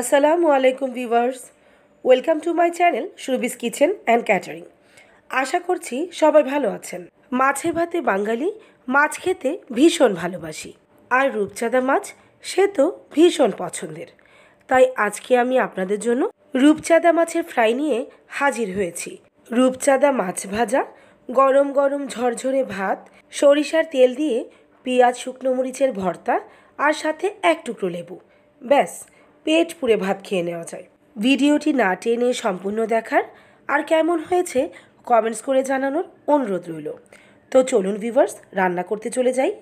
আসসালামু আলাইকুম viewers welcome to my channel সুরবিস কিচেন অ্যান্ড ক্যাটারিং আশা করছি সবাই ভালো আছেন মাছে ভাতে বাঙালি মাছ খেতে ভীষণ ভালোবাসি আর রূপচাঁদা মাছ সে তো ভীষণ পছন্দের তাই আজকে আমি আপনাদের জন্য রূপচাঁদা মাছের ফ্রাই নিয়ে হাজির হয়েছি রূপচাঁদা মাছ ভাজা গরম গরম ঝরঝরে ভাত সরিষার তেল দিয়ে পেঁয়াজ শুকনো মরিচের ভর্তা আর সাথে এক টুকরো লেবু ব্যাস পেট পুড়ে ভাত খেয়ে নেওয়া যায় ভিডিওটি না টেনে সম্পূর্ণ দেখার আর কেমন হয়েছে কমেন্টস করে জানানোর অনুরোধ রইল তো চলুন ভিভার্স রান্না করতে চলে যাই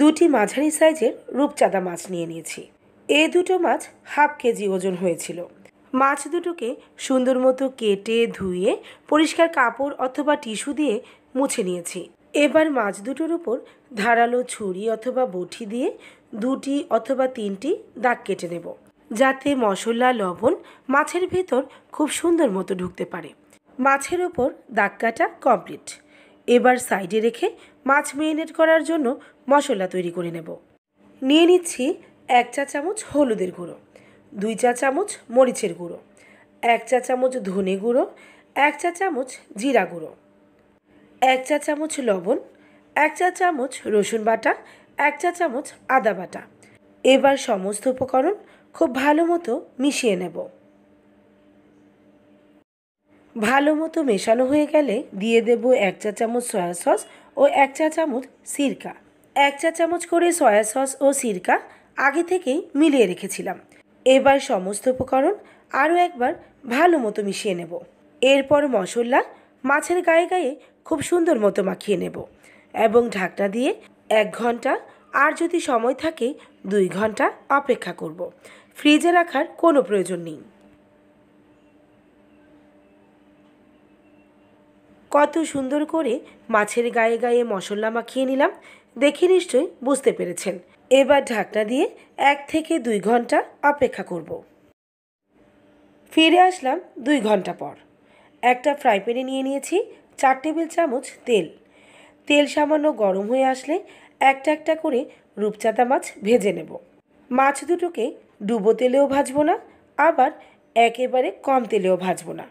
দুটি মাঝারি সাইজের রূপচাঁদা মাছ নিয়ে নিয়েছি এ দুটো মাছ হাফ কেজি ওজন হয়েছিল মাছ দুটোকে সুন্দর মতো কেটে ধুয়ে পরিষ্কার কাপড় অথবা টিস্যু দিয়ে মুছে নিয়েছি এবার মাছ দুটোর উপর ধারালো ছুরি অথবা বটি দিয়ে দুটি অথবা তিনটি দাগ কেটে নেব যাতে মশলা লবণ মাছের ভেতর খুব সুন্দর মতো ঢুকতে পারে মাছের ওপর দাগ কাটা কমপ্লিট এবার সাইডে রেখে মাছ মেরিনেট করার জন্য মশলা তৈরি করে নেব নিয়ে নিচ্ছি এক চা চামচ হলুদের গুঁড়ো দুই চা চামচ মরিচের গুঁড়ো এক চা চামচ ধনে গুঁড়ো এক চা চামচ জিরা গুঁড়ো এক চা চামচ লবণ এক চা চামচ রসুন বাটা এক চা চামচ আদা বাটা এবার সমস্ত উপকরণ খুব ভালো মতো মিশিয়ে নেব ভালো মতো মেশানো হয়ে গেলে দিয়ে দেব এক চা চামচ সয়া সস ও এক চা চামচ সিরকা এক চা চামচ করে সয়া সস ও সিরকা আগে থেকেই মিলিয়ে রেখেছিলাম এবার সমস্ত উপকরণ আরও একবার ভালো মতো মিশিয়ে নেব এরপর মশলা মাছের গায়ে গায়ে খুব সুন্দর মতো মাখিয়ে নেব এবং ঢাকনা দিয়ে এক ঘন্টা আর যদি সময় থাকে দুই ঘন্টা অপেক্ষা করব। ফ্রিজে রাখার কোনো প্রয়োজন নেই কত সুন্দর করে মাছের গায়ে গায়ে মশলা মাখিয়ে নিলাম দেখে নিশ্চয়ই বুঝতে পেরেছেন এবার ঢাকনা দিয়ে এক থেকে দুই ঘন্টা অপেক্ষা করব। ফিরে আসলাম দুই ঘন্টা পর একটা ফ্রাই প্যানে নিয়ে নিয়েছি চার টেবিল চামচ তেল তেল সামান্য গরম হয়ে আসলে একটা একটা করে রূপচাঁদা মাছ ভেজে নেব মাছ দুটোকে ডুবো তেলেও ভাজবো না আবার একেবারে কম তেলেও ভাজবো না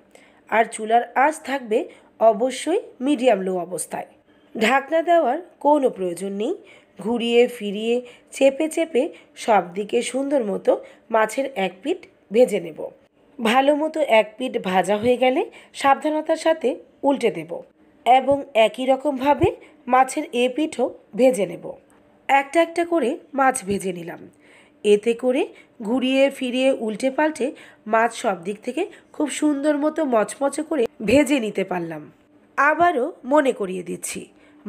আর চুলার আঁচ থাকবে অবশ্যই মিডিয়াম লো অবস্থায় ঢাকনা দেওয়ার কোনো প্রয়োজন নেই ঘুরিয়ে ফিরিয়ে চেপে চেপে সব দিকে সুন্দর মতো মাছের এক পিঠ ভেজে নেব ভালো মতো এক পিঠ ভাজা হয়ে গেলে সাবধানতার সাথে উল্টে দেব এবং একই রকমভাবে মাছের এ পিঠও ভেজে নেব একটা একটা করে মাছ ভেজে নিলাম এতে করে ঘুরিয়ে ফিরিয়ে উল্টে পাল্টে মাছ সব দিক থেকে খুব সুন্দর মতো মচমচে করে ভেজে নিতে পারলাম আবারও মনে করিয়ে দিচ্ছি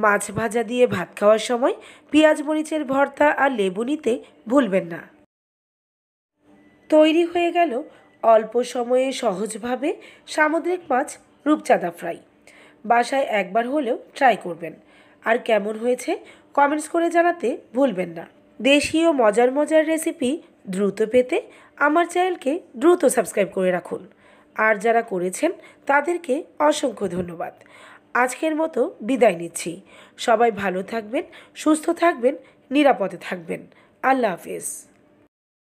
মাছ ভাজা দিয়ে ভাত খাওয়ার সময় পেঁয়াজ মরিচের ভর্তা আর লেবু নিতে ভুলবেন না তৈরি হয়ে গেল অল্প সময়ে সহজভাবে সামুদ্রিক মাছ রূপচাঁদা ফ্রাই বাসায় একবার হলেও ট্রাই করবেন আর কেমন হয়েছে কমেন্টস করে জানাতে ভুলবেন না দেশীয় মজার মজার রেসিপি দ্রুত পেতে আমার চ্যানেলকে দ্রুত সাবস্ক্রাইব করে রাখুন আর যারা করেছেন তাদেরকে অসংখ্য ধন্যবাদ আজকের মতো বিদায় নিচ্ছি সবাই ভালো থাকবেন সুস্থ থাকবেন নিরাপদে থাকবেন আল্লাহ হাফিজ